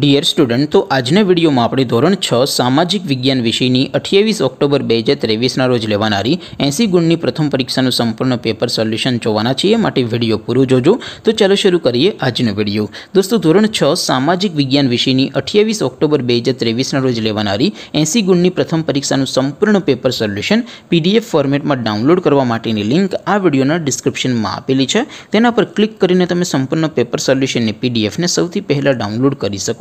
dear student तो आज ने वीडियो માં આપણે ધોરણ 6 સામાજિક વિજ્ઞાન વિષયની 28 ઓક્ટોબર 2023 ના રોજ લેવાણારી 80 ગુણની પ્રથમ પરીક્ષાનું સંપૂર્ણ પેપર સોલ્યુશન જોવાના છે માટે વિડિયો પૂરું જોજો તો ચાલો શરૂ કરીએ આજનો વિડિયો દોસ્તો ધોરણ 6 સામાજિક વિજ્ઞાન વિષયની 28 ઓક્ટોબર 2023 ના રોજ લેવાણારી 80 ગુણની પ્રથમ પરીક્ષાનું સંપૂર્ણ પેપર સોલ્યુશન PDF ફોર્મેટમાં ડાઉનલોડ કરવા માટેની લિંક આ વિડિયોના ડિસ્ક્રિપ્શનમાં આપેલી છે તેના પર ક્લિક કરીને તમે સંપૂર્ણ પેપર સોલ્યુશનની PDF ને સૌથી પહેલા ડાઉનલોડ કરી શકો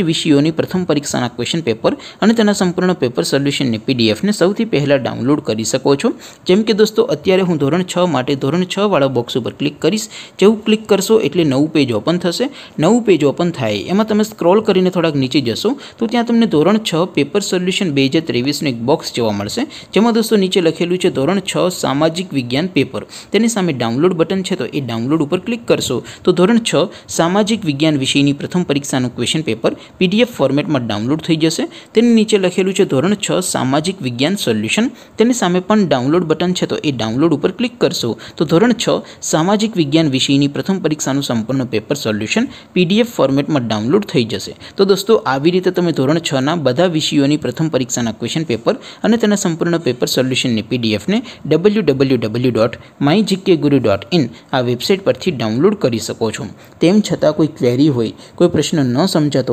જે વિષયોની પ્રથમ પરીક્ષાના ક્વેશ્ચન પેપર અને તેના સંપૂર્ણનો પેપર સોલ્યુશન ને પીડીએફ ને સૌથી પહેલા ડાઉનલોડ કરી શકો છો જેમ કે દોસ્તો અત્યારે હું ધોરણ 6 માટે ધોરણ 6 વાળો બોક્સ ઉપર ક્લિક કરીસ જેવું ક્લિક કરશો એટલે નવું પેજ ઓપન થશે નવું પેજ ઓપન થાય એમાં તમે સ્ક્રોલ કરીને થોડક નીચે જશો તો ત્યાં તમને ધોરણ 6 પેપર સોલ્યુશન 2023 નો એક બોક્સ જોવા મળશે જેમ કે દોસ્તો નીચે લખેલું છે ધોરણ 6 સામાજિક વિજ્ઞાન પેપર તેની સામે ડાઉનલોડ બટન છે તો એ ડાઉનલોડ ઉપર ક્લિક કરશો તો ધોરણ 6 સામાજિક વિજ્ઞાન વિષયની પ્રથમ પરીક્ષાનું ક્વેશ્ચન પેપર पीडीएफ फॉर्मेट માં ડાઉનલોડ થઈ જશે તેની નીચે લખેલું છે ધોરણ 6 સામાજિક વિજ્ઞાન સોલ્યુશન તેની સામે પણ ડાઉનલોડ બટન છે તો એ ડાઉનલોડ ઉપર ક્લિક કરશો તો ધોરણ 6 સામાજિક વિજ્ઞાન વિષયની પ્રથમ પરીક્ષાનું સંપૂર્ણ પેપર સોલ્યુશન પીડીએફ ફોર્મેટમાં ડાઉનલોડ થઈ જશે તો દોસ્તો આવી રીતે તમે ધોરણ 6 ના બધા વિષયોની પ્રથમ પરીક્ષાના ક્વેશ્ચન પેપર અને તેના સંપૂર્ણ પેપર સોલ્યુશન ને પીડીએફ ને www.mygkguru.in આ વેબસાઈટ પરથી ડાઉનલોડ કરી શકો છો તેમ છતાં કોઈ ક્વેરી હોય કોઈ પ્રશ્ન ન સમજાતો